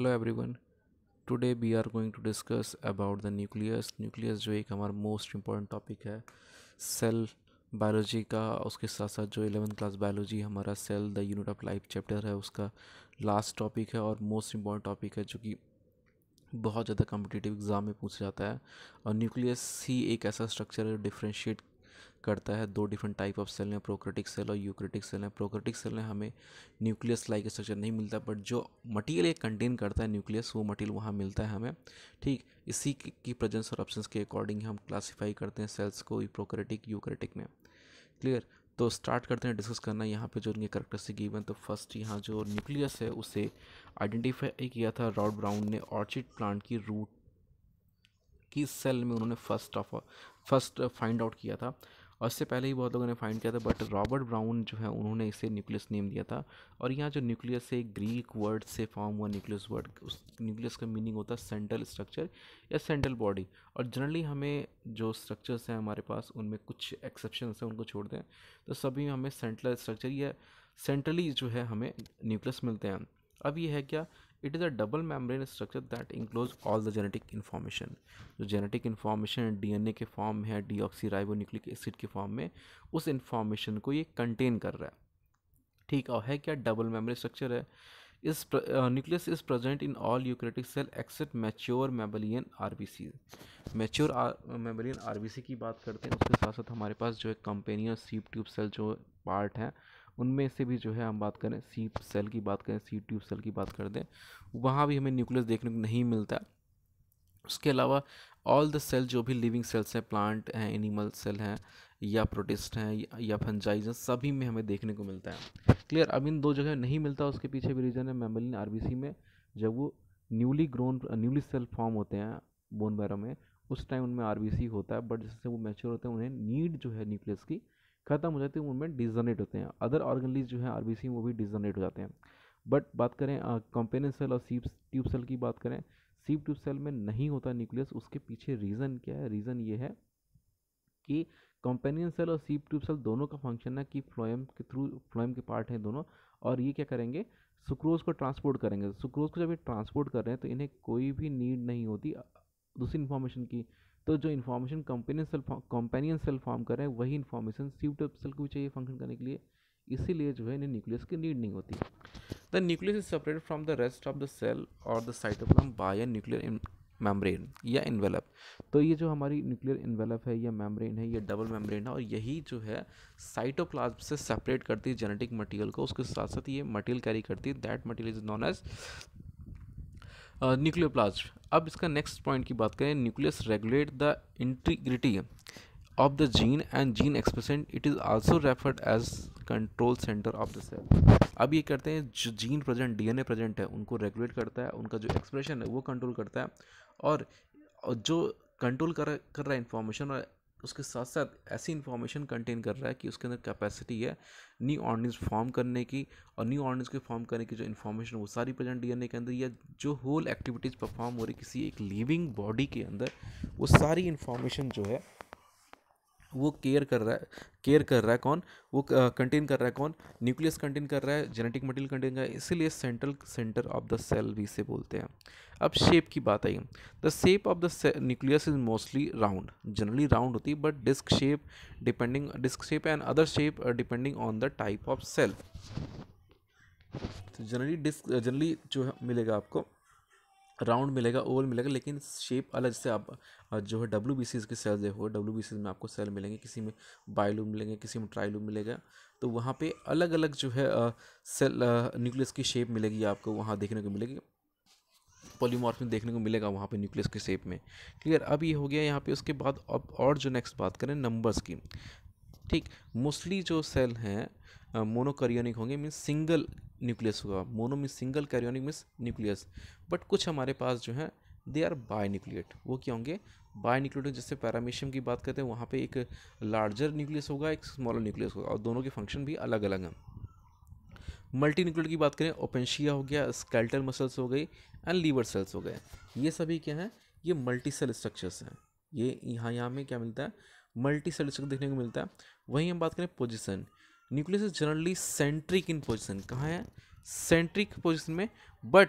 hello everyone today we are going to discuss about the nucleus nucleus जो एक हमारा most important topic है cell biology का उसके साथ साथ जो एलेवेंथ क्लास बायोलॉजी हमारा cell the unit of life chapter है उसका लास्ट टॉपिक है और मोस्ट इम्पॉर्टेंट टॉपिक है जो कि बहुत ज़्यादा कम्पिटिटिव एग्ज़ाम में पूछा जाता है और न्यूक्लियस ही एक ऐसा स्ट्रक्चर है जो डिफ्रेंशिएट करता है दो डिफरेंट टाइप ऑफ सेल हैं प्रोक्रेटिक सेल और यूक्रेटिक सेल हैं प्रोक्रेटिक सेल में हमें न्यूक्लियस लाइक स्ट्रक्चर नहीं मिलता बट जो मटीरियल एक कंटेन करता है न्यूक्लियस वो मटीरियल वहाँ मिलता है हमें ठीक इसी की प्रेजेंस और ऑप्शन के अकॉर्डिंग हम क्लासीफाई करते हैं सेल्स को प्रोक्रेटिक यूक्रेटिक में क्लियर तो स्टार्ट करते हैं डिस्कस करना यहाँ पे जो उनके से गिवन तो फर्स्ट यहाँ जो न्यूक्लियस है उसे आइडेंटिफाई किया था रॉड ब्राउन ने ऑर्चिड प्लांट की रूट की सेल में उन्होंने first of first find out किया था और इससे पहले ही बहुत लोगों ने फाइंड किया था बट रॉबर्ट ब्राउन जो है उन्होंने इसे न्यूक्लियस नेम दिया था और यहाँ जो न्यूक्लियस है ग्रीक वर्ड से फॉर्म हुआ न्यूक्लियस वर्ड उस न्यूक्लियस का मीनिंग होता है सेंट्रल स्ट्रक्चर या सेंट्रल बॉडी और जनरली हमें जो स्ट्रक्चर्स हैं हमारे पास उनमें कुछ एक्सेप्शन हैं उनको छोड़ दें तो सभी हमें सेंट्रल स्ट्रक्चर या सेंट्रली जो है हमें न्यूक्लियस मिलते हैं अब ये है क्या it is a double membrane structure that enclose all the genetic information जो डी एन डीएनए के फॉर्म में है न्यूक्लिक एसिड के फॉर्म में उस इंफॉर्मेशन को ये कंटेन कर रहा है ठीक और है क्या डबल मेम्ब्रेन स्ट्रक्चर है इस nucleus is present in all eukaryotic cell except mature mammalian C mature mammalian C की बात करते हैं उसके साथ साथ हमारे पास जो है कंपेनियर सीप ट्यूब सेल जो पार्ट हैं उनमें से भी जो है हम बात करें सी सेल की बात करें सी ट्यूब सेल की बात कर दें वहाँ भी हमें न्यूक्लियस देखने को नहीं मिलता उसके अलावा ऑल द सेल जो भी लिविंग सेल्स हैं प्लांट हैं एनिमल सेल हैं या प्रोटिस्ट हैं या फंजाइज हैं सभी में हमें देखने को मिलता है क्लियर अब इन दो जगह नहीं मिलता उसके पीछे भी रीज़न है बी सी में जब वो newly grown newly cell form होते हैं बोन बैरो में उस टाइम उनमें सी होता है बट जैसे वो मैच्योर होते हैं उन्हें नीड जो है न्यूक्लियस की ख़त्म हो जाते हैं मूवमेंट डिजनेट होते हैं अदर ऑर्गनलीज जो है आरबीसी वो भी डिजनेट हो जाते हैं बट बात करें कंपेनियन सेल और सीप ट्यूब सेल की बात करें सीप ट्यूब सेल में नहीं होता न्यूक्लियस उसके पीछे रीज़न क्या है रीज़न ये है कि कंपेनियन सेल और सीप ट्यूब सेल दोनों का फंक्शन है कि फ्लोएम के थ्रू फ्लोएम के पार्ट हैं दोनों और ये क्या करेंगे सुक्रोज को ट्रांसपोर्ट करेंगे सुक्रोज को जब ये ट्रांसपोर्ट कर रहे हैं तो इन्हें कोई भी नीड नहीं होती दूसरी इन्फॉर्मेशन की तो जो information companion cell companion cell form कर रहे हैं वही इन्फॉर्मेशन सीट सेल को भी चाहिए फंक्शन करने के लिए इसीलिए जो है इन्हें न्यूक्लियस की नीड नहीं होती the nucleus is separate from the rest of the cell और the cytoplasm by a nuclear membrane या इन्वेलप तो ये जो हमारी न्यूक्लियर इन्वेलप है या मेम्ब्रेन है या डबल मेम्ब्रेन है और यही जो है साइटोप्लाज्म से सेपरेट करती है जेनेटिक मटेरियल को उसके साथ साथ ये मटेरियल कैरी करती है that material is known as nuclear plast अब इसका नेक्स्ट पॉइंट की बात करें nucleus regulate the integrity of the gene and gene expression it is also referred as control centre of the cell अब ये करते हैं जो जीन प्रेजेंट डीएनए प्रेजेंट है उनको रेगुलेट करता है उनका जो एक्सप्रेशन है वो कंट्रोल करता है और जो कंट्रोल कर कर रहा है इन्फॉर्मेशन और उसके साथ साथ ऐसी इन्फॉर्मेशन कंटेन कर रहा है कि उसके अंदर कैपेसिटी है न्यू ऑर्डिनेंस फॉर्म करने की और न्यू ऑर्डिनेंस के फॉर्म करने की जो इन्फॉर्मेशन वो सारी प्रेजेंट डी के अंदर या जो होल एक्टिविटीज़ परफॉर्म हो रही किसी एक लिविंग बॉडी के अंदर वो सारी इन्फॉर्मेशन जो है वो केयर कर रहा है केयर कर रहा है कौन वो कंटेन कर रहा है कौन न्यूक्लियस कंटेन कर रहा है जेनेटिक मटेरियल कंटेन कर रहा है इसीलिए central centre of the cell भी से बोलते हैं अब शेप की बात आई the shape of the nucleus is mostly round generally round होती है but disc shape depending disc shape and other shape depending on the type of cell तो जनरली डिस्क जनरली जो है मिलेगा आपको राउंड मिलेगा ओवल मिलेगा लेकिन शेप अलग से आप uh, जो है डब्ल्यू बी सीज के सेल देखोगे डब्ल्यू बी सीज में आपको सेल मिलेंगे किसी में बायलूम मिलेंगे किसी में ट्राइलू मिलेगा तो वहाँ पे अलग अलग जो है सेल uh, न्यूक्लियस uh, की शेप मिलेगी आपको वहाँ देखने को मिलेगी पोलीमॉर्फिन देखने को मिलेगा वहाँ पे न्यूक्लियस के शेप में क्लियर अब ये हो गया यहाँ पे उसके बाद अब और जो नेक्स्ट बात करें नंबर्स की ठीक मोस्टली जो सेल हैं मोनोकरियोनिक होंगे मीन्स सिंगल न्यूक्लियस होगा mono means single karyotic means nucleus but कुछ हमारे पास जो है दे आर बाय न्यूक्लिएट वो क्या होंगे बाय न्यूक्लिएट जैसे पैरामीशियम की बात करते हैं वहाँ पे एक लार्जर न्यूक्लियस होगा एक स्मॉलर न्यूक्लियस होगा और दोनों के फंक्शन भी अलग अलग हैं मल्टी न्यूक्लियर की बात करें ओपेंशिया हो गया स्केल्टल मसल्स हो गई एंड लीवर सेल्स हो गए ये सभी क्या हैं ये मल्टी सेल स्ट्रक्चर्स हैं ये यहाँ यहाँ में क्या मिलता है मल्टी सेल स्ट्रक्चर देखने को मिलता है वहीं हम बात करें position nucleus generally centric in position कहाँ है सेंट्रिक पोजिशन में but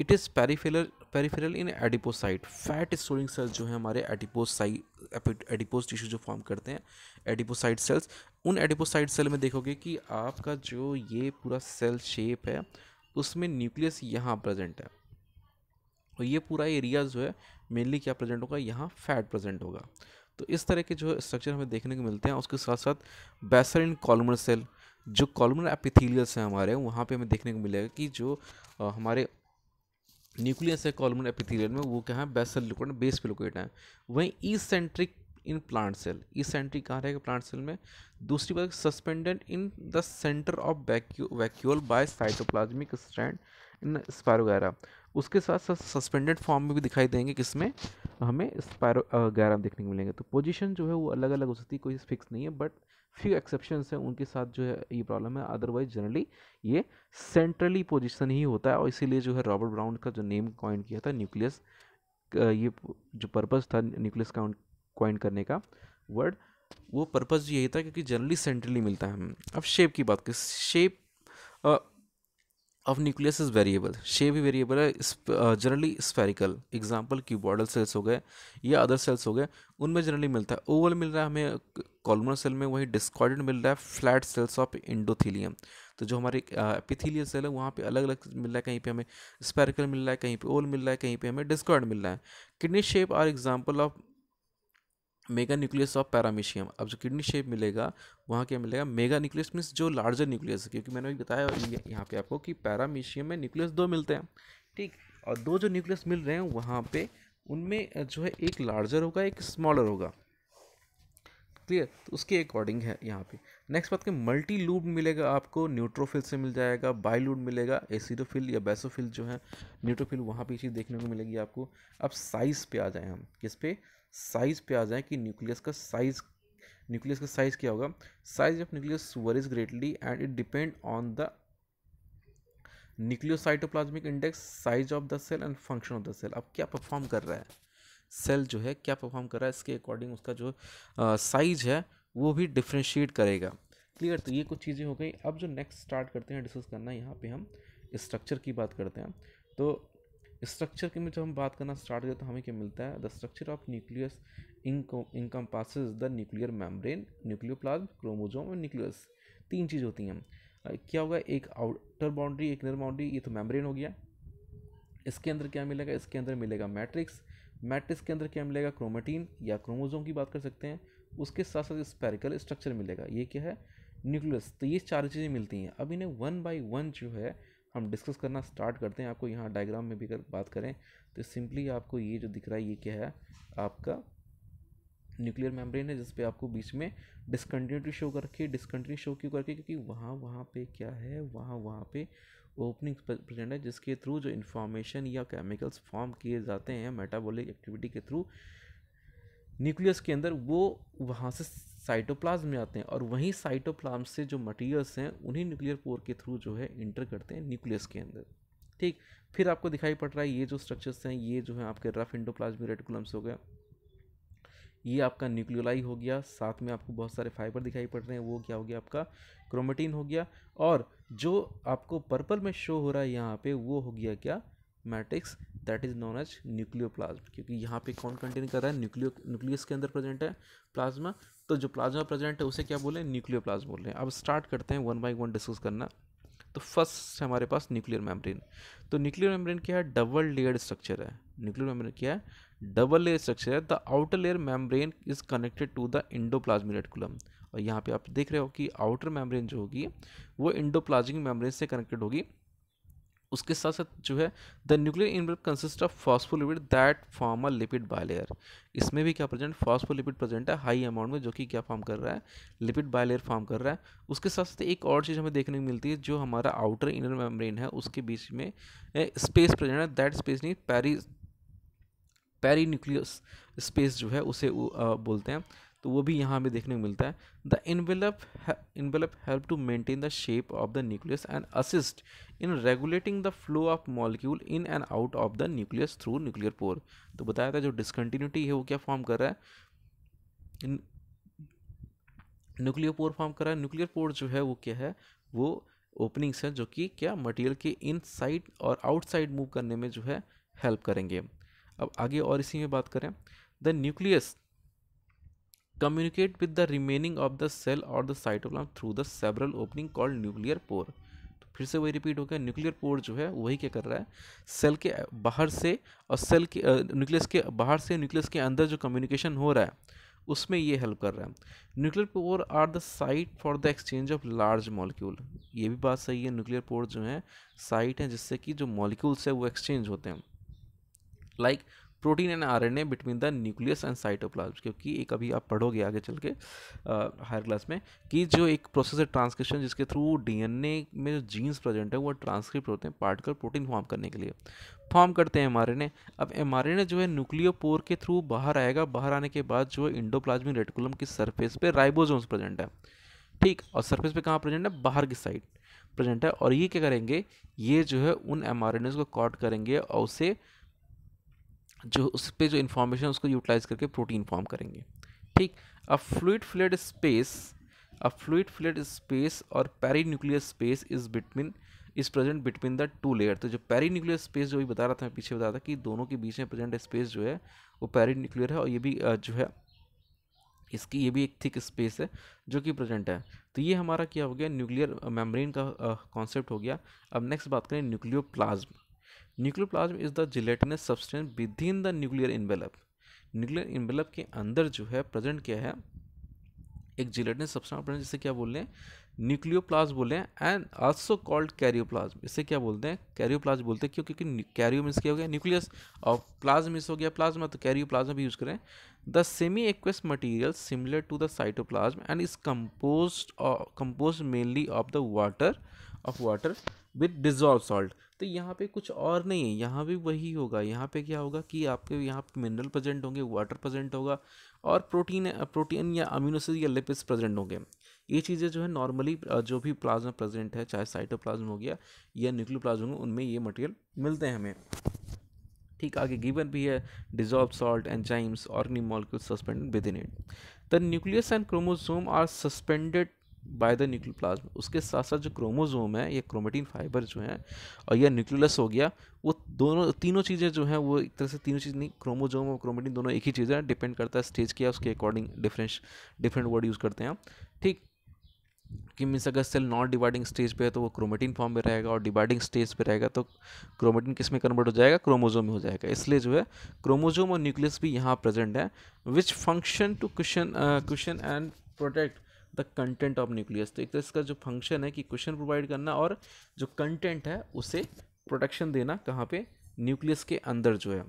it is peripheral peripheral in adipocyte fat storing cells जो है हमारे एडिपोसाइट एडिपोस टिश्यू जो फॉर्म करते हैं एडिपोसाइट सेल्स उन एडिपोसाइट सेल में देखोगे कि आपका जो ये पूरा सेल शेप है उसमें न्यूक्लियस यहाँ प्रेजेंट है और ये पूरा एरिया जो है मेनली क्या प्रेजेंट होगा यहाँ फैट प्रेजेंट होगा तो इस तरह के जो स्ट्रक्चर हमें देखने को मिलते हैं उसके साथ साथ बेसर इन कॉलमर सेल जो कॉलमर एपिथीलियस हैं हमारे वहाँ पे हमें देखने को मिलेगा कि जो हमारे न्यूक्लियस है कॉलमन एपिथेलियल में वो क्या है बेस्ट सेल बेस पे लोकेट है वहीं eccentric in plant cell eccentric कहाँ रहेगा प्लांट सेल में दूसरी बात suspended in the centre of vacuole by cytoplasmic strand in spiro वगैरह उसके साथ सस्पेंडेड फॉर्म में भी दिखाई देंगे किसमें हमें स्पायरो देखने को मिलेंगे तो पोजीशन जो है वो अलग अलग हो सकती है कोई फिक्स नहीं है बट फ्यू एक्सेप्शन हैं उनके साथ जो है ये प्रॉब्लम है अदरवाइज जनरली ये सेंट्रली पोजिशन ही होता है और इसीलिए जो है रॉबर्ट ब्राउन का जो नेम कॉइन किया था न्यूक्लियस ये जो पर्पज़ था न्यूक्लियस काउंट कॉइन करने का वर्ड वो पर्पज़ यही था क्योंकि जनरली सेंट्रली मिलता है अब शेप की बात करें shape of nucleus is variable shape ही वेरिएबल है generally spherical example cuboidal cells हो गए या अदर सेल्स हो गए उनमें जनरली मिलता है ओवल मिल रहा है हमें कॉलमर सेल में वही डिस्कॉर्डेंट मिल रहा है फ्लैट सेल्स ऑफ इंडोथीलियम तो जो हमारे एपिथीलियम सेल है वहाँ पे अलग अलग मिल रहा है कहीं पे हमें स्पेरिकल मिल रहा है कहीं पे ओल मिल रहा है कहीं पे हमें डिस्कॉर्ड मिल रहा है kidney shape are example of mega nucleus of paramecium अब जो किडनी शेप मिलेगा वहाँ क्या मिलेगा मेगा न्यूक्लियस मीन्स जो लार्जर न्यूक्लियस है क्योंकि मैंने बताया यहाँ पे आपको कि पैरामीशियम में न्यूक्लियस दो मिलते हैं ठीक और दो जो न्यूक्लियस मिल रहे हैं वहाँ पे उनमें जो है एक लार्जर होगा एक स्मॉलर होगा क्लियर तो उसके अकॉर्डिंग है यहाँ पे नेक्स्ट बात के मल्टी लूब मिलेगा आपको न्यूट्रोफिल से मिल जाएगा बाइलूड मिलेगा एसिडोफिल या बेसोफिल जो है न्यूट्रोफिल वहाँ पे चीज़ देखने को मिलेगी आपको अब साइज़ पे आ जाएँ हम किस पे साइज़ पे आ जाएँ कि न्यूक्लियस का साइज़ न्यूक्लियस का साइज़ क्या होगा size of nucleus varies greatly and it depend on the nucleocytoplasmic index size of the cell and function of the cell अब क्या परफॉर्म कर रहा है सेल जो है क्या परफॉर्म कर रहा है इसके अकॉर्डिंग उसका जो साइज है वो भी डिफ्रेंशिएट करेगा क्लियर तो ये कुछ चीज़ें हो गई अब जो नेक्स्ट स्टार्ट करते हैं डिस्कस करना यहाँ पे हम स्ट्रक्चर की बात करते हैं तो स्ट्रक्चर के में जब हम बात करना स्टार्ट करते तो हमें क्या मिलता है the structure of nucleus encompasses the nuclear membrane plasm chromosome और न्यूक्लियस तीन चीज़ होती हैं क्या होगा एक आउटर बाउंड्री एक इनर बाउंड्री ये तो मेम्ब्रेन हो गया इसके अंदर क्या मिलेगा इसके अंदर मिलेगा मैट्रिक्स मैट्रिक्स के अंदर क्या मिलेगा क्रोमेटीन या क्रोमोजोम की बात कर सकते हैं उसके साथ साथ स्पेरिकल स्ट्रक्चर मिलेगा ये क्या है न्यूक्लियस तो ये चार चीज़ें मिलती हैं अब इन्हें वन बाई वन जो है हम डिस्कस करना स्टार्ट करते हैं आपको यहाँ डायग्राम में भी कर बात करें तो सिंपली आपको ये जो दिख रहा है ये क्या है आपका न्यूक्लियर मेम्ब्रेन है जिसपे आपको बीच में डिसकन्टिन्यूटी शो करके डिसकन्टिन्यू शो क्यों करके क्योंकि वहाँ वहाँ पे क्या है वहाँ वहाँ पे ओपनिंग प्रेजेंट है जिसके थ्रू जो इन्फॉर्मेशन या केमिकल्स फॉर्म किए जाते हैं मेटाबॉलिक एक्टिविटी के थ्रू न्यूक्लियस के अंदर वो वहाँ से साइटोप्लाज्म में आते हैं और वहीं साइटोप्लाज्म से जो मटेरियल्स हैं उन्हीं न्यूक्लियर पोर के थ्रू जो है इंटर करते हैं न्यूक्लियस के अंदर ठीक फिर आपको दिखाई पड़ रहा है ये जो स्ट्रक्चर्स हैं ये जो है आपके रफ इंडोप्लाज्मिक रेटिकुलम्स हो गया ये आपका न्यूक्लियोलाई हो गया साथ में आपको बहुत सारे फाइबर दिखाई पड़ रहे हैं वो क्या हो गया आपका क्रोमेटीन हो गया और जो आपको पर्पल में शो हो रहा है यहाँ पे वो हो गया क्या matrix that is known as nucleo क्योंकि यहाँ पे कौन कंटेन कर रहा है न्यूक्लियो न्यूक्लियस के अंदर प्रेजेंट है प्लाज्मा तो जो प्लाज्मा प्रेजेंट है उसे क्या बोले प्लाज्मा बोल रहे हैं अब स्टार्ट करते हैं वन बाई वन डिस्कस करना तो फर्स्ट हमारे पास न्यूक्लियर मेम्ब्रेन तो न्यूक्लियर मेम्ब्रेन क्या है डबल लेयर स्ट्रक्चर है न्यूक्लियर मेम्ब्रेन क्या है डबल लेयर स्ट्रक्चर है the outer layer membrane is connected to the endoplasmic reticulum और यहाँ पे आप देख रहे हो कि आउटर मेम्ब्रेन जो होगी वो इंडोप्लाजिंग मेम्ब्रेन से कनेक्टेड होगी उसके साथ साथ जो है the nuclear envelope consist of phospholipid that form a lipid bilayer इसमें भी क्या प्रेजेंट फॉस्फोलिपिड प्रेजेंट है हाई अमाउंट में जो कि क्या फॉर्म कर रहा है लिपिड बायलेयर फॉर्म कर रहा है उसके साथ साथ एक और चीज़ हमें देखने को मिलती है जो हमारा आउटर इनर मेम्ब्रेन है उसके बीच में स्पेस प्रेजेंट है दैट स्पेस नहीं पैरी पैरी न्यूक्लियस स्पेस जो है उसे बोलते हैं तो वो भी यहाँ हमें देखने को मिलता है the envelope envelope help to maintain the shape of the nucleus and assist in regulating the flow of molecule in and out of the nucleus through nuclear pore तो बताया था जो डिसकंटिन्यूटी है वो क्या फॉर्म कर रहा है न्यूक्लियर पोर फॉर्म कर रहा है न्यूक्लियर पोर जो है वो क्या है वो ओपनिंग्स हैं जो कि क्या मटेरियल के साइड और आउटसाइड मूव करने में जो है हेल्प करेंगे अब आगे और इसी में बात करें the nucleus with the remaining of the cell और the the through the the opening called nuclear pore तो फिर से वही रिपीट हो गया न्यूक्लियर पोर जो है वही क्या कर रहा है सेल के बाहर से और सेल के न्यूक्लियस के बाहर से न्यूक्लियस के अंदर जो कम्युनिकेशन हो रहा है उसमें ये हेल्प कर रहा है nuclear pore are the site for the exchange of large molecule ये भी बात सही है न्यूक्लियर पोर जो है साइट है जिससे कि जो मॉलिक्यूल्स है वो एक्सचेंज होते हैं like protein and R N A between the nucleus and cytoplasm क्योंकि एक अभी आप पढ़ोगे आगे चल के हायर क्लास में कि जो एक प्रोसेस है ट्रांसक्रिप्शन जिसके थ्रू डी एन ए में जो जीन्स प्रेजेंट है वो ट्रांसक्रिप्ट होते हैं पार्ट कर प्रोटीन फॉर्म करने के लिए फॉर्म करते हैं एम आर एन ए अब एम आर एन ए जो है न्यूक्लियोपोर के थ्रू बाहर आएगा बाहर आने के बाद जो इंडोप्लाज्मिक रेटिकुलम की सरफेस पे राइबोजोन्स प्रेजेंट है ठीक और सरफेस पे कहाँ प्रेजेंट है बाहर की साइड प्रेजेंट है और ये क्या करेंगे ये जो है उन एम आर एन को कॉट करेंगे और उसे जो उस पर जो इन्फॉर्मेशन उसको यूटिलाइज करके प्रोटीन फॉर्म करेंगे ठीक अब fluid filled space a fluid filled space और peri nuclear space is between is present between the two layer तो जो पैरी न्यूक्लियर स्पेस जो भी बता रहा था मैं पीछे बता रहा था कि दोनों के बीच में प्रेजेंट स्पेस जो है वो पैरी न्यूक्लियर है और ये भी जो है इसकी ये भी एक थिक स्पेस है जो कि प्रेजेंट है तो ये हमारा क्या हो गया न्यूक्लियर मेम्ब्रेन का कॉन्सेप्ट हो गया अब नेक्स्ट बात करें nucleo plasma nucleoplasm is the gelatinous substance within the nuclear envelope nuclear envelope के अंदर जो है प्रेजेंट क्या है एक जिलेटिनस सब्सटेंस प्रेजेंट जिसे क्या बोल रहे हैं न्यूक्लियोप्लाज बोले हैं एंड आल्सो कॉल्ड कैरियोप्लाज्म इसे क्या बोलते हैं कैरियोप्लाज बोलते हैं क्यों क्योंकि कैरियो मीन्स क्या हो गया न्यूक्लियस और प्लाज्म मिस हो गया प्लाज्मा तो कैरियोप्लाज्म भी यूज़ करें the semi aqueous material similar to the cytoplasm and is compose compose mainly of the water of water with dissolve salt तो यहाँ पे कुछ और नहीं है यहाँ भी वही होगा यहाँ पे क्या होगा कि आपके यहाँ पे मिनरल प्रेजेंट होंगे वाटर प्रेजेंट होगा और प्रोटीन प्रोटीन या अमीनोसिस या लिपिड्स प्रेजेंट होंगे ये चीज़ें जो है नॉर्मली जो भी प्लाज्मा प्रेजेंट है चाहे साइटोप्लाज्म हो गया या न्यूक्लियो हो उनमें ये मटेरियल मिलते हैं हमें ठीक आगे गिवन भी है dissolve salt enzymes organic molecule suspended within it the nucleus and chromosome are suspended by the nucleoplasm उसके साथ साथ जो क्रोमोजोम है ये क्रोमेटीन फाइबर जो है और यह न्यूक्लियस हो गया वो दोनों तीनों चीज़ें जो हैं वो एक तरह से तीनों चीज़ नहीं क्रोमोजोम और क्रोमेटीन दोनों एक ही चीज़ है डिपेंड करता है स्टेज क्या उसके according different different word use करते हैं हम ठीक कि मीन्स अगर सेल नॉन डिवाइडिंग स्टेज पे है तो वो क्रोमेटिन फॉर्म में रहेगा और डिवाइडिंग स्टेज पे रहेगा तो क्रोमेटिन किस में कन्वर्ट हो जाएगा क्रोमोजोम में हो जाएगा इसलिए जो है क्रोमोजोम और न्यूक्लियस भी यहाँ प्रेजेंट है which function to cushion cushion and protect the content of nucleus तो एक तरह तो इसका जो फंक्शन है कि क्वेश्चन प्रोवाइड करना और जो कंटेंट है उसे प्रोटेक्शन देना कहाँ पे न्यूक्लियस के अंदर जो है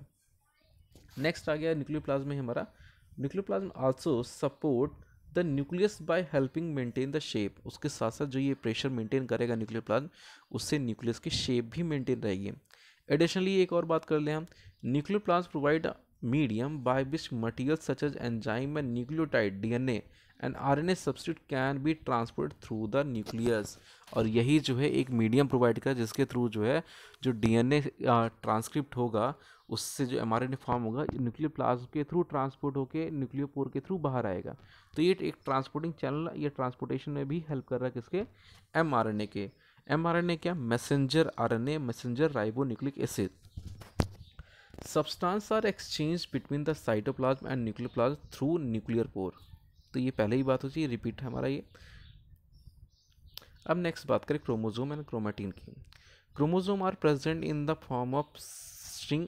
नेक्स्ट आ गया न्यूक्लियो प्लाज्म हमारा nucleo plasm also support the nucleus by helping maintain the shape उसके साथ साथ जो ये प्रेशर मेंटेन करेगा न्यूक्लियो प्लाज्म उससे न्यूक्लियस की शेप भी मेंटेन रहेगी एडिशनली एक और बात कर लें हम nucleo nucleoplasm provide medium by which material such as enzyme and nucleotide A and RNA substitute can be transport through the nucleus और यही जो है एक मीडियम प्रोवाइड कर जिसके थ्रू जो है जो डीएनए ट्रांसक्रिप्ट होगा उससे जो एम फॉर्म होगा न्यूक्लियर प्लाज्म के थ्रू ट्रांसपोर्ट होकर न्यूक्लियर पोर के थ्रू बाहर आएगा तो ये एक ट्रांसपोर्टिंग चैनल ये ट्रांसपोर्टेशन में भी हेल्प कर रहा है किसके एम के एम क्या messenger R N A messenger ribo nucleic acid substance are exchanged between the and nuclear plasm through nuclear pore तो ये पहले ही बात हो चाहिए रिपीट है हमारा ये अब नेक्स्ट बात करें क्रोमोजोम एंड क्रोमेटिन की chromosome are present in the form of string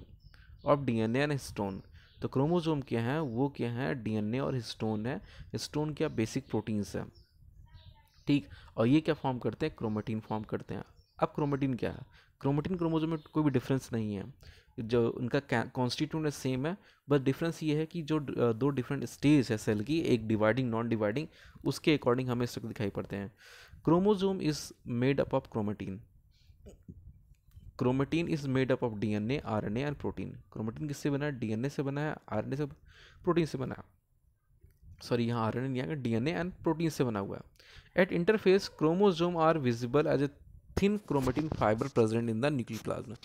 of DNA and histone तो क्रोमोजोम क्या है वो क्या है डीएनए और हिस्टोन है हिस्टोन क्या बेसिक प्रोटीन्स है ठीक और ये क्या फॉर्म करते हैं क्रोमेटिन फॉर्म करते हैं अब क्रोमेटिन क्या है क्रोमेटिन क्रोमोजोम में कोई भी डिफरेंस नहीं है जो उनका कॉन्स्टिट्यूंट सेम है बट डिफरेंस ये है कि जो दो डिफरेंट स्टेज है सेल की एक डिवाइडिंग नॉन डिवाइडिंग उसके अकॉर्डिंग हमें स्ट्रक्चर दिखाई पड़ते हैं chromosome is made up of chromatin chromatin is made up of DNA an and protein chromatin किससे बना है ए से बना है ए से प्रोटीन से बना है सॉरी यहाँ आरएनए नहीं आएगा डीएनए एंड प्रोटीन से बना हुआ है at interphase chromosome are visible as a thin chromatin fibre present in the plasma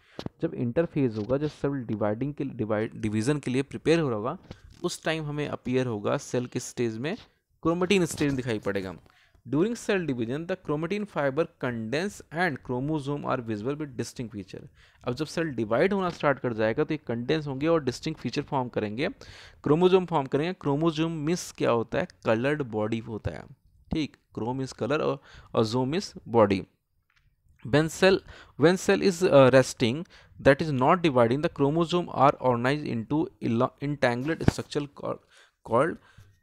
जब इंटरफेज होगा जब सेल डिवाइडिंग के डिवाइड डिवीजन के लिए प्रिपेयर हो रहा होगा उस टाइम हमें अपियर होगा सेल के स्टेज में क्रोमेटिन स्टेज दिखाई पड़ेगा during cell division the chromatin fibre condense and chromosome are visible with distinct feature अब जब सेल डिवाइड होना स्टार्ट कर जाएगा तो ये कंडेंस होंगे और डिस्टिंग फीचर फॉर्म करेंगे क्रोमोजोम फॉर्म करेंगे क्रोमोजोम मिस क्या होता है कलर्ड बॉडी होता है ठीक क्रोम इज कलर और, और some is body when cell when cell is uh, resting that is not dividing the chromosome are organized into entangled structure called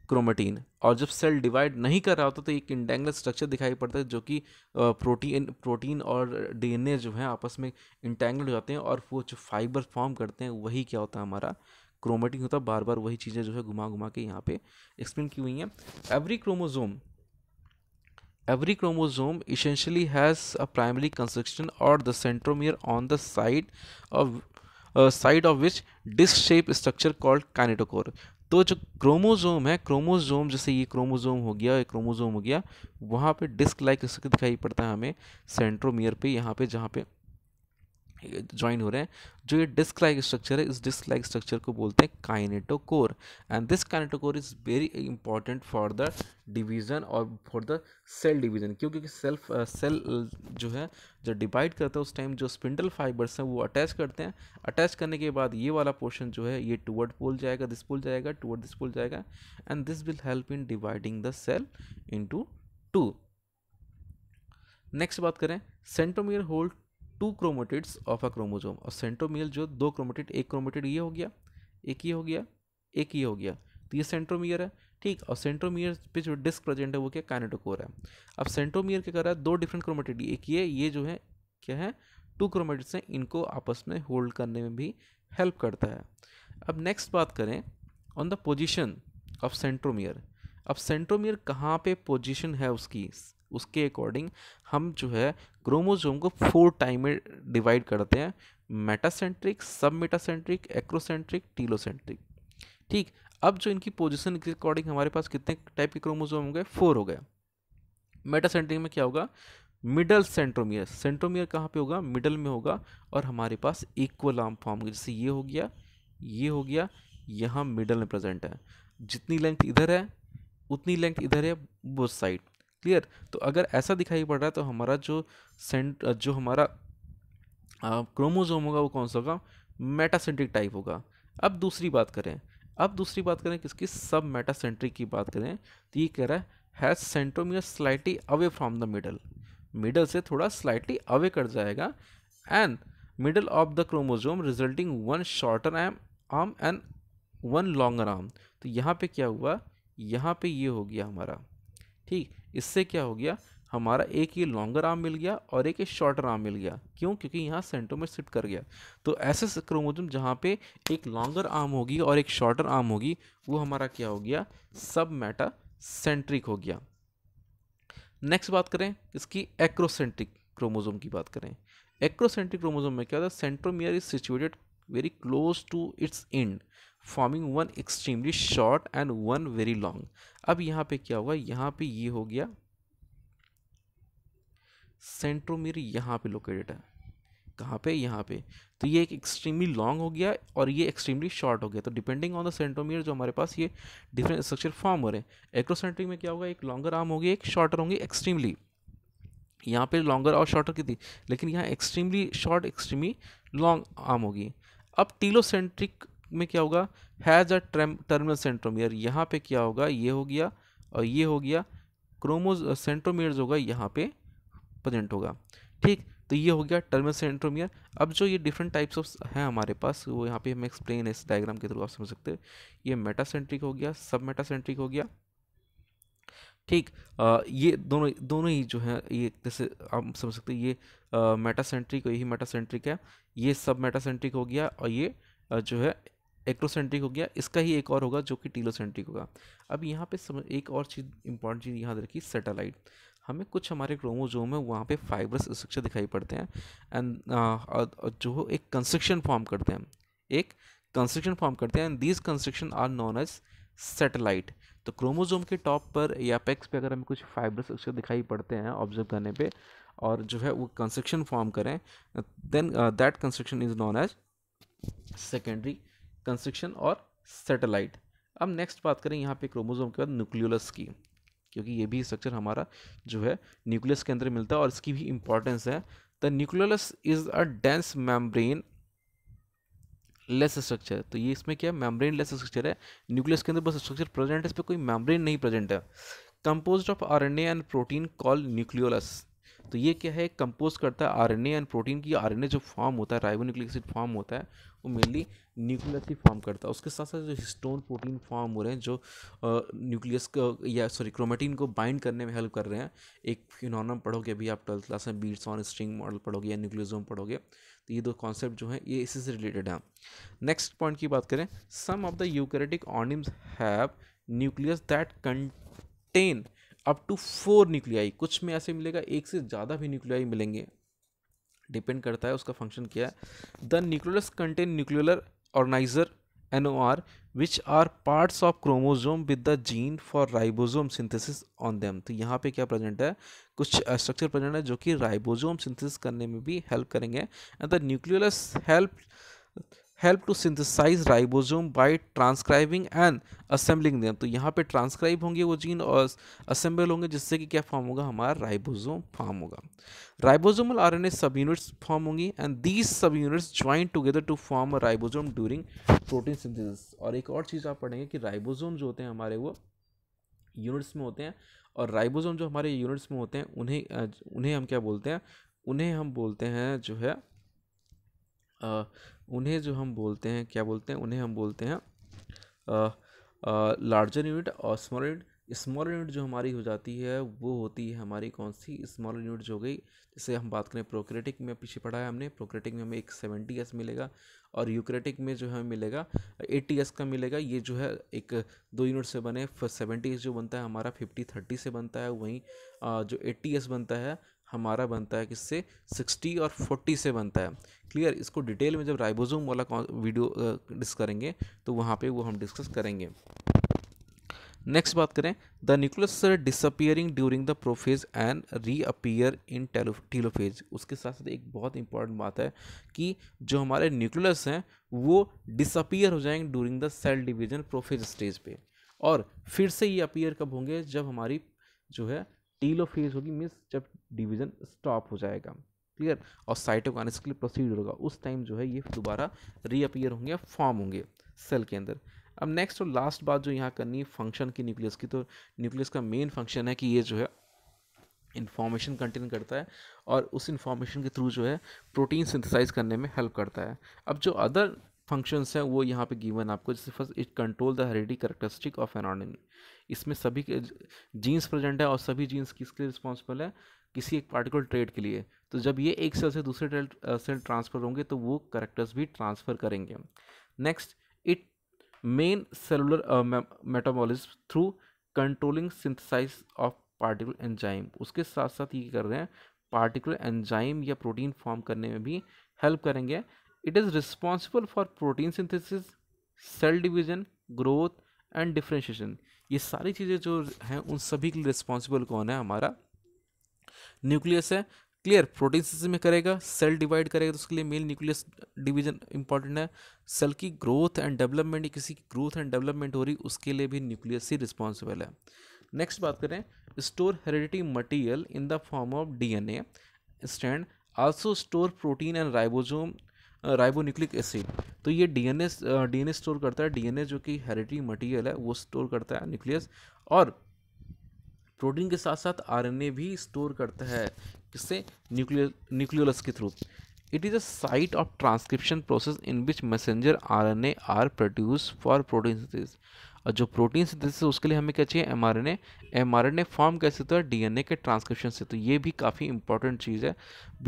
chromatin और जब सेल डिवाइड नहीं कर रहा होता तो एक इंटेंगल स्ट्रक्चर दिखाई पड़ता है जो कि प्रोटीन uh, प्रोटीन और डीएनए जो है आपस में इंटेंगल हो जाते हैं और वो जो फाइबर फॉर्म करते हैं वही क्या होता है हमारा क्रोमेटीन होता है बार बार वही चीज़ें जो है घुमा घुमा के यहाँ पे एक्सप्लेन की हुई हैं every chromosome every chromosome essentially has a primary construction or the centromere on the side of uh, side of which disc shape structure called kinetochore तो जो क्रोमोजोम है क्रोमोजोम जैसे ये क्रोमोजोम हो गया ये क्रोमोजोम हो गया वहाँ पे डिस्क लाइक दिखाई पड़ता है हमें सेंट्रोमियर पे यहाँ पे जहाँ पे ज्वाइन हो रहे हैं जो ये डिस्क लाइक स्ट्रक्चर है इस डिस्क लाइक स्ट्रक्चर को बोलते हैं kinetochore and this kinetochore is very important for the division और फॉर द सेल डिवीजन क्योंकि सेल्फ सेल जो है जो डिवाइड करता है उस टाइम जो स्पिंडल फाइबर्स हैं वो अटैच करते हैं अटैच करने के बाद ये वाला पोर्शन जो है ये टूवर्ड पोल जाएगा दिस पोल जाएगा टूवर्ड दिस पोल जाएगा and this will help in dividing the cell into two next बात करें centromere hold two chromatids of a chromosome और सेंट्रोमियल जो दो क्रोमोटिड एक क्रोमोटिड ये हो गया एक ये हो गया एक ये हो गया तो ये सेंट्रोमियर है ठीक और सेंट्रोमियर पे जो डिस्क प्रेजेंट है वो क्या कैनेटोकोर है अब सेंट्रोमियर क्या कर रहा है दो डिफरेंट क्रोमोटिड एक ये ये जो है क्या है टू क्रोमेटिड्स हैं इनको आपस में होल्ड करने में भी हेल्प करता है अब नेक्स्ट बात करें on the position of centromere अब सेंट्रोमियर कहाँ पे पोजीशन है उसकी उसके अकॉर्डिंग हम जो है क्रोमोजोम को फोर टाइम में डिवाइड करते हैं मेटासेंट्रिक सब मेटासेंट्रिक एक्रोसेंट्रिक टीलोसेंट्रिक ठीक अब जो इनकी पोजिशन के अकॉर्डिंग हमारे पास कितने टाइप के क्रोमोजोम हो गए फोर हो गए मेटासेंट्रिक में क्या होगा मिडल सेंट्रोमियर सेंट्रोमियर कहाँ पे होगा मिडल में होगा और हमारे पास इक्वल आर्म फॉर्म जैसे ये हो गया ये हो गया यहाँ मिडल में प्रेजेंट है जितनी लेंथ इधर है उतनी लेंथ इधर है बोथ साइड क्लियर तो अगर ऐसा दिखाई पड़ रहा है तो हमारा जो सेंट जो हमारा क्रोमोजोम होगा वो कौन सा होगा मेटासेंट्रिक टाइप होगा अब दूसरी बात करें अब दूसरी बात करें किसकी सब मेटासेंट्रिक की बात करें तो ये कह रहा है has centromere slightly away from the middle middle से थोड़ा स्लाइटली अवे कर जाएगा and middle of the chromosome resulting one shorter arm arm and one longer arm तो यहाँ पे क्या हुआ यहाँ पे ये यह हो गया हमारा ठीक इससे क्या हो गया हमारा एक ये लॉन्गर आर्म मिल गया और एक ये शॉर्टर आर्म मिल गया क्यों क्योंकि यहाँ सेंटर में शिफ्ट कर गया तो ऐसे क्रोमोजम जहाँ पे एक लॉन्गर आर्म होगी और एक शॉर्टर आर्म होगी वो हमारा क्या हो गया सब मेटा सेंट्रिक हो गया नेक्स्ट बात करें इसकी एक्रोसेंट्रिक क्रोमोजोम की बात करें एक्रोसेंट्रिक क्रोमोजोम में क्या होता है centromere is situated very close to its end forming one extremely short and one very long अब यहाँ पे क्या होगा यहाँ पे ये हो गया सेंट्रोमीर यहाँ पे लोकेटेड है कहाँ पे यहाँ पे तो ये एक एक्सट्रीमली लॉन्ग हो गया और ये एक्सट्रीमली शॉर्ट हो गया तो डिपेंडिंग ऑन द सेंट्रोमीर जो हमारे पास ये डिफरेंट स्ट्रक्चर फॉर्म हो रहे हैं एक्रोसेंट्रिक में क्या होगा एक लॉन्गर आर्म होगी एक शॉर्टर होंगी एक्सट्रीमली यहाँ पे लॉन्गर और शॉर्टर की थी लेकिन यहाँ extremely short extremely long arm होगी अब टीलोसेंट्रिक में क्या होगा हैज़ अ टर्मिनल सेंट्रोमियर यहाँ पे क्या होगा ये हो गया और ये हो गया क्रोमोज सेंट्रोमियर्स uh, होगा यहाँ पे प्रजेंट होगा ठीक तो ये हो गया टर्मिनल सेंट्रोमियर अब जो ये डिफरेंट टाइप्स ऑफ हैं हमारे पास वो यहाँ पे हम एक्सप्लेन इस डायग्राम के थ्रू आप समझ सकते हैं ये मेटासेंट्रिक हो गया सब मेटासेंट्रिक हो गया ठीक uh, ये दोनों दोनों ही जो है ये जैसे आप समझ सकते हैं ये मेटासेंट्रिक uh, यही मेटासेंट्रिक है ये सब मेटासेंट्रिक हो गया और ये जो है एक्रोसेंट्रिक हो गया इसका ही एक और होगा जो कि टीलोसेंट्रिक होगा अब यहाँ पे समझ एक और चीज़ इंपॉर्टेंट चीज़ यहाँ रखी सेटेलाइट हमें कुछ हमारे क्रोमोजोम है वहाँ पे फाइबरस स्ट्रक्चर दिखाई पड़ते हैं एंड जो एक कंस्ट्रक्शन फॉर्म करते हैं एक कंस्ट्रक्शन फॉर्म करते हैं and these constriction are known as satellite तो क्रोमोजोम के टॉप पर या पैक्स पे अगर हमें कुछ फाइबरस स्ट्रक्चर दिखाई पड़ते हैं ऑब्जर्व करने पे और जो है वो कंस्ट्रक्शन फॉर्म करें then that constriction is known as secondary constriction और सेटेलाइट अब नेक्स्ट बात करें यहाँ पे क्रोमोजोम के बाद न्यूक्लियोलस की क्योंकि ये भी स्ट्रक्चर हमारा जो है न्यूक्लियस के अंदर मिलता है और इसकी भी इंपॉर्टेंस है the nucleolus is a dense membraneless structure तो ये इसमें क्या मैमब्रेन लेस स्ट्रक्चर है न्यूक्लियस के अंदर बस स्ट्रक्चर प्रेजेंट है इस पर कोई मैमब्रेन नहीं प्रेजेंट है compose of R N and protein call nucleolus तो ये क्या है कंपोज करता है आरएनए एंड प्रोटीन की आरएनए जो फॉर्म होता है राइबोन्यूक्लिक एसिड फॉर्म होता है वो मेनली न्यूक्लियस ही फॉर्म करता है उसके साथ साथ जो हिस्टोन प्रोटीन फॉर्म हो रहे हैं जो न्यूक्लियस को या सॉरी क्रोमेटीन को बाइंड करने में हेल्प कर रहे हैं एक फिनोनम पढ़ोगे अभी आप ट्वेल्थ क्लास में बीट्स ऑन स्ट्रिंग मॉडल पढ़ोगे या न्यूक्लियोजोम पढ़ोगे तो ये दो कॉन्सेप्ट जो है ये इसी से रिलेटेड है नेक्स्ट पॉइंट की बात करें सम ऑफ द यूकरेटिक ऑनिम्स have nucleus that contain up to four nuclei कुछ में ऐसे मिलेगा एक से ज़्यादा भी न्यूक्लियाई मिलेंगे डिपेंड करता है उसका फंक्शन क्या है the nucleus contain nuclear organiser N O R which are parts of chromosome with the gene for ribosome synthesis on them तो यहाँ पे क्या प्रेजेंट है कुछ स्ट्रक्चर uh, प्रेजेंट है जो कि राइबोजोम सिंथेसिस करने में भी हेल्प करेंगे and the nucleus help help to synthesize ribosome by transcribing and assembling them तो यहाँ पे ट्रांसक्राइब होंगे वो जीन और असेंबल होंगे जिससे कि क्या फॉर्म होगा हमारा राइबोजोम फॉर्म होगा R N A subunits form होंगी and these subunits join together to form a ribosome during protein synthesis और एक और चीज़ आप पढ़ेंगे कि राइबोजोम जो होते हैं हमारे वो यूनिट्स में होते हैं और राइबोजोम जो हमारे यूनिट्स में होते हैं उन्हें उन्हें हम क्या बोलते हैं उन्हें हम बोलते हैं जो है उन्हें जो हम बोलते हैं क्या बोलते हैं उन्हें हम बोलते हैं लार्जर यूनिट और स्मॉल यूनिट स्मॉल यूनिट जो हमारी हो जाती है वो होती है हमारी कौन सी स्मॉल यूनिट जो गई जैसे हम बात करें प्रोक्रेटिक में पीछे पढ़ा है हमने प्रोक्रेटिक में हमें एक सेवेंटी एस मिलेगा और यूक्रेटिक में जो है मिलेगा एट्टी एस का मिलेगा ये जो है एक दो यूनिट से बने सेवेंटी एस जो बनता है हमारा फिफ्टी थर्टी से बनता है वहीं जो एट्टी एस बनता है हमारा बनता है किससे 60 और 40 से बनता है क्लियर इसको डिटेल में जब राइबोसोम वाला वीडियो डिस्कस करेंगे तो वहाँ पे वो हम डिस्कस करेंगे नेक्स्ट बात करें the nucleus disappearing during the prophase and reappear in telophase उसके साथ साथ एक बहुत इंपॉर्टेंट बात है कि जो हमारे न्यूक्लियस हैं वो डिसअपियर हो जाएंगे during the cell division prophase stage पे और फिर से ये अपियर कब होंगे जब हमारी जो है टीलोफेज होगी मीन्स जब डिवीज़न स्टॉप हो जाएगा क्लियर और साइटोकाइनेसिस के लिए प्रोसीड होगा उस टाइम जो है ये दोबारा रीअपियर होंगे या फॉर्म होंगे सेल के अंदर अब नेक्स्ट और लास्ट बात जो यहाँ करनी है फंक्शन की न्यूक्लियस की तो न्यूक्लियस का मेन फंक्शन है कि ये जो है इन्फॉर्मेशन कंटेन करता है और उस इन्फॉर्मेशन के थ्रू जो है प्रोटीन सिंथेसाइज करने में हेल्प करता है अब जो अदर फंक्शंस हैं वो यहाँ पे गिवन आपको जैसे first it control the hereditary characteristic of एनॉर्डमी इसमें सभी के जीन्स प्रेजेंट है और सभी जीन्स किसके रिस्पॉन्सिबल है किसी एक पार्टिकुलर ट्रेड के लिए तो जब ये एक सेल से दूसरे ट्रेड सेल ट्रांसफ़र होंगे तो वो करेक्टर्स भी ट्रांसफ़र करेंगे next it main cellular metabolism through controlling synthesize of particular enzyme उसके साथ साथ ये कर रहे हैं पार्टिकुलर एंजाइम या प्रोटीन फॉर्म करने में भी हेल्प करेंगे it is responsible for protein synthesis cell division growth and differentiation ये सारी चीज़ें जो हैं उन सभी के लिए रिस्पॉन्सिबल कौन है हमारा न्यूक्लियस है क्लियर प्रोटीन सिस्टम में करेगा सेल डिवाइड करेगा तो उसके लिए मेल न्यूक्लियस डिवीजन इंपॉर्टेंट है सेल की ग्रोथ एंड डेवलपमेंट किसी की ग्रोथ एंड डेवलपमेंट हो रही उसके लिए भी न्यूक्लियस ही रिस्पॉन्सिबल है नेक्स्ट बात करें store heredity material in the form of DNA stand also store protein and ribosome ribonucleic acid तो ये डीएनए डीएनए स्टोर करता है डीएनए जो कि हेरिडिटी मटीरियल है वो स्टोर करता है न्यूक्लियस और प्रोटीन के साथ साथ आरएनए भी स्टोर करता है किससे न्यूक्लियो न्यूक्लियोलस के through a site of transcription process in which in R N A are produce for protein synthesis और जो प्रोटीन सिंथेसिस उसके लिए हमें क्या चाहिए M R N A M R N A form कैसे होता है डीएनए के ट्रांसक्रिप्शन से तो ये भी काफ़ी इंपॉर्टेंट चीज़ है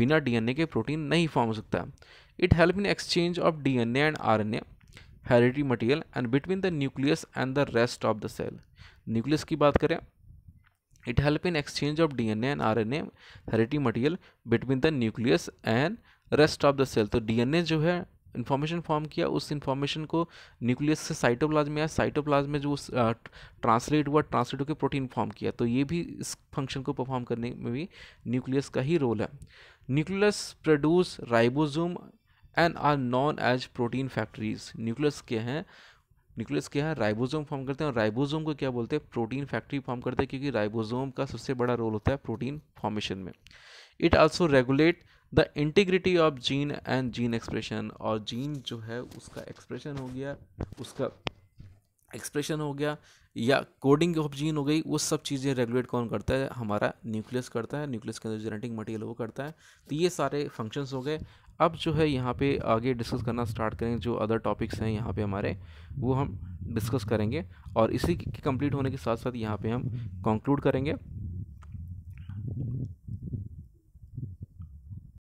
बिना डीएनए के प्रोटीन नहीं फॉर्म हो सकता it help in exchange of DNA and a heredity material and between the nucleus and the rest of the cell nucleus की बात करें it help of D N A and R N A heredity material between the nucleus and rest of the cell तो D N A जो है information form किया उस information को nucleus से साइटोप्लाज्म में आया साइटोप्लाज्म में जो ट्रांसलेट हुआ ट्रांसलेट होकर प्रोटीन फॉर्म किया तो ये भी इस फंक्शन को परफॉर्म करने में भी न्यूक्लियस का ही रोल है nucleus produce ribosome and are known as protein factories nucleus के हैं न्यूक्लियस क्या है राइबोसोम फॉर्म करते हैं और राइबोसोम को क्या बोलते हैं प्रोटीन फैक्ट्री फॉर्म करते हैं क्योंकि राइबोसोम का सबसे बड़ा रोल होता है प्रोटीन फॉर्मेशन में it also regulate the integrity of gene and gene expression और जीन जो है उसका एक्सप्रेशन हो गया उसका एक्सप्रेशन हो गया या कोडिंग ऑफ जीन हो गई वो सब चीज़ें रेगुलेट कौन करता है हमारा न्यूक्लियस करता है न्यूक्लियस के अंदर जेनेटिक मटेरियल वो करता है तो ये सारे फंक्शंस हो गए अब जो है यहाँ पे आगे डिस्कस करना स्टार्ट करेंगे जो अदर टॉपिक्स हैं यहाँ पे हमारे वो हम डिस्कस करेंगे और इसी के कंप्लीट होने के साथ साथ यहाँ पे हम कंक्लूड करेंगे